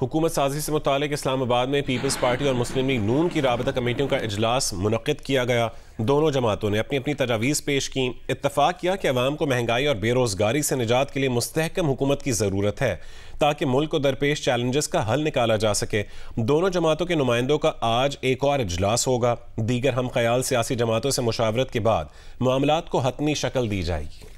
हुकूमत साजी से मुतक इस्लामाबाद में पीपल्स पार्टी और मुस्लिम लीग नून की रबता कमेटियों का अजलास मुनद किया गया दोनों जमातों ने अपनी अपनी तजावीज़ पेश की इतफाक़ किया कि अवाम को महंगाई और बेरोज़गारी से निजात के लिए मुस्तकम हुकूमत की ज़रूरत है ताकि मुल्क को दरपेश चैलेंजेस का हल निकाला जा सके दोनों जमातों के नुमाइंदों का आज एक और अजलास होगा दीगर हम ख्याल सियासी जमातों से मुशावरत के बाद मामला को हतमी शक्ल दी जाएगी